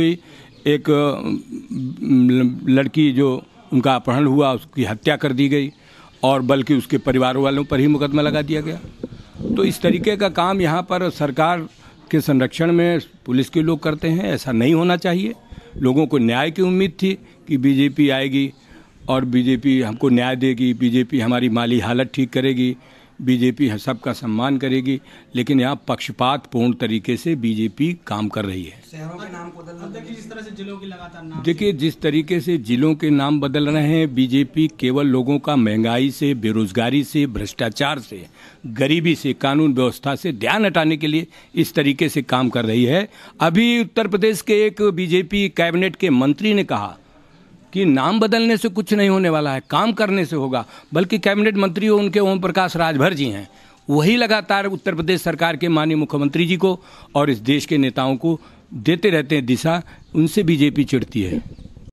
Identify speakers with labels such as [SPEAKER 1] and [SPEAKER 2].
[SPEAKER 1] हुई एक लड़की जो उनका अपहरण हुआ उसकी हत्या कर दी गई और बल्कि उसके परिवार वालों पर ही मुकदमा लगा दिया गया तो इस तरीके का काम यहाँ पर सरकार के संरक्षण में पुलिस के लोग करते हैं ऐसा नहीं होना चाहिए लोगों को न्याय की उम्मीद थी कि बीजेपी आएगी और बीजेपी हमको न्याय देगी बीजेपी हमारी माली हालत ठीक करेगी बीजेपी सबका सम्मान करेगी लेकिन यहाँ पक्षपात पूर्ण तरीके से बीजेपी काम कर रही है जिस तरह से जिलों लगातार देखिए जिस तरीके से जिलों के नाम बदल रहे हैं बीजेपी केवल लोगों का महंगाई से बेरोजगारी से भ्रष्टाचार से गरीबी से कानून व्यवस्था से ध्यान हटाने के लिए इस तरीके से काम कर रही है अभी उत्तर प्रदेश के एक बीजेपी कैबिनेट के मंत्री ने कहा कि नाम बदलने से कुछ नहीं होने वाला है काम करने से होगा बल्कि कैबिनेट मंत्री उनके ओम प्रकाश राजभर जी हैं वही लगातार उत्तर प्रदेश सरकार के माननीय मुख्यमंत्री जी को और इस देश के नेताओं को देते रहते हैं दिशा उनसे बीजेपी चिड़ती है